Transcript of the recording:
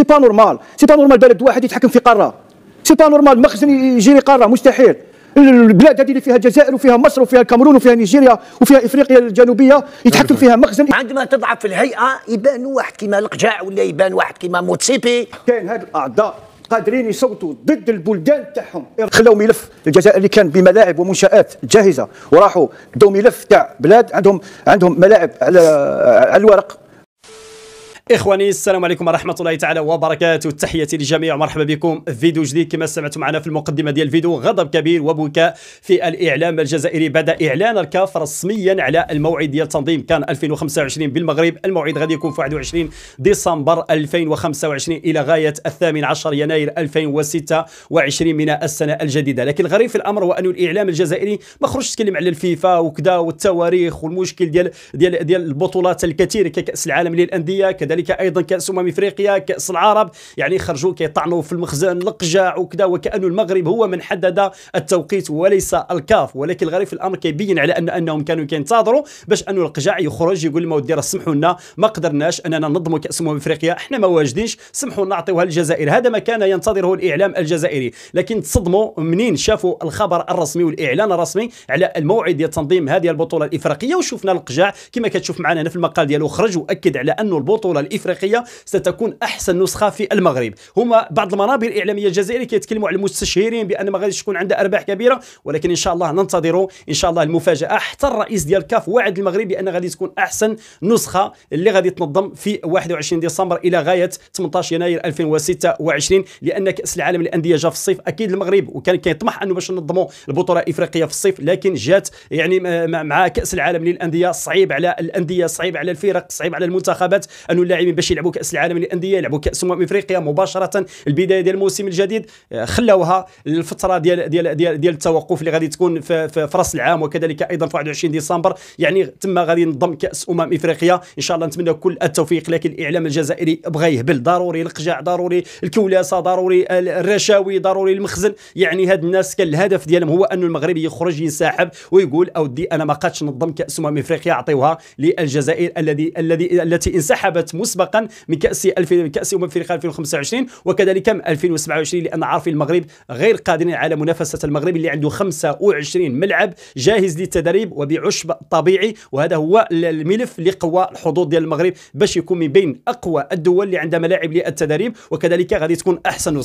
سي با نورمال سي با نورمال بلد واحد يتحكم في قاره سي با نورمال مخزن يجري قاره مستحيل البلاد هذه اللي فيها الجزائر وفيها مصر وفيها الكاميرون وفيها نيجيريا وفيها افريقيا الجنوبيه يتحكم أيوة. فيها مخزن عندما تضعف في الهيئه يبان واحد كيما القجاع ولا يبان واحد كيما موتسيبي كاين هاد الاعضاء قادرين يصوتوا ضد البلدان تاعهم خلاو ملف الجزائر اللي كان بملاعب ومنشات جاهزه وراحوا داو ملف تاع بلاد عندهم عندهم ملاعب على على الورق اخواني السلام عليكم ورحمه الله تعالى وبركاته تحياتي للجميع مرحبا بكم في فيديو جديد كما سمعتم معنا في المقدمه ديال الفيديو غضب كبير وبكاء في الاعلام الجزائري بعد اعلان الكاف رسميا على الموعد ديال تنظيم كان 2025 بالمغرب الموعد غادي يكون في 21 ديسمبر 2025 الى غايه 18 يناير 2026 من السنه الجديده لكن الغريب في الامر هو ان الاعلام الجزائري ما خرجش يتكلم على الفيفا وكذا والتواريخ والمشكل ديال ديال ديال البطولات الكثيره ككاس العالم للانديه كذلك كذلك ايضا كاس امم افريقيا كاس العرب يعني خرجوا كيطعنوا في المخزن القجع وكذا وكانه المغرب هو من حدد التوقيت وليس الكاف ولكن الغريب في الامر كيبين على ان انهم كانوا كينتظروا باش انه القجع يخرج يقول لهم اودي راه لنا ما قدرناش اننا ننظموا كاس امم افريقيا احنا ما واجدينش سمحوا لنا نعطيوها للجزائر هذا ما كان ينتظره الاعلام الجزائري لكن تصدموا منين شافوا الخبر الرسمي والاعلان الرسمي على الموعد ديال تنظيم هذه البطوله الافريقيه وشفنا القجاع كما كتشوف معنا هنا في المقال ديالو خرج واكد على انه البطوله الافريقيه ستكون احسن نسخه في المغرب هما بعض المنابر الاعلاميه الجزائريه كيتكلموا على المستشهرين بان ما غاديش تكون عندها ارباح كبيره ولكن ان شاء الله ننتظروا ان شاء الله المفاجاه حتى الرئيس ديال كاف وعد المغرب بان غادي تكون احسن نسخه اللي غادي تنظم في 21 ديسمبر الى غايه 18 يناير 2026 لان كاس العالم للانديه جا في الصيف اكيد المغرب وكان كيطمح انه باش ننظموا البطوله الافريقيه في الصيف لكن جات يعني مع كاس العالم للانديه صعيب على الانديه صعيب على الفرق صعيب على المنتخبات انه اللاعبين باش يلعبوا كاس العالم للانديه يلعبوا كاس امم افريقيا مباشره البدايه ديال الموسم الجديد آه، خلاوها الفتره ديال ديال ديال, ديال التوقف اللي غادي تكون في, في, راس العام وكذلك ايضا في 21 ديسمبر يعني تما غادي نضم كاس امم افريقيا ان شاء الله نتمنى كل التوفيق لكن الاعلام الجزائري بغى يهبل ضروري القجاع ضروري الكولاسه ضروري الرشاوي ضروري المخزن يعني هاد الناس كان الهدف ديالهم هو ان المغرب يخرج ينسحب ويقول اودي انا ما قادش نظم كاس امم افريقيا اعطيوها للجزائر الذي الذي التي انسحبت مسبقا من كاس من كاس امم افريقيا 2025 وكذلك 2027 لان عارفين المغرب غير قادرين على منافسه المغرب اللي عنده 25 ملعب جاهز للتدريب وبعشب طبيعي وهذا هو الملف اللي قوى الحظوظ ديال المغرب باش يكون من بين اقوى الدول اللي عندها ملاعب للتدريب وكذلك غادي تكون احسن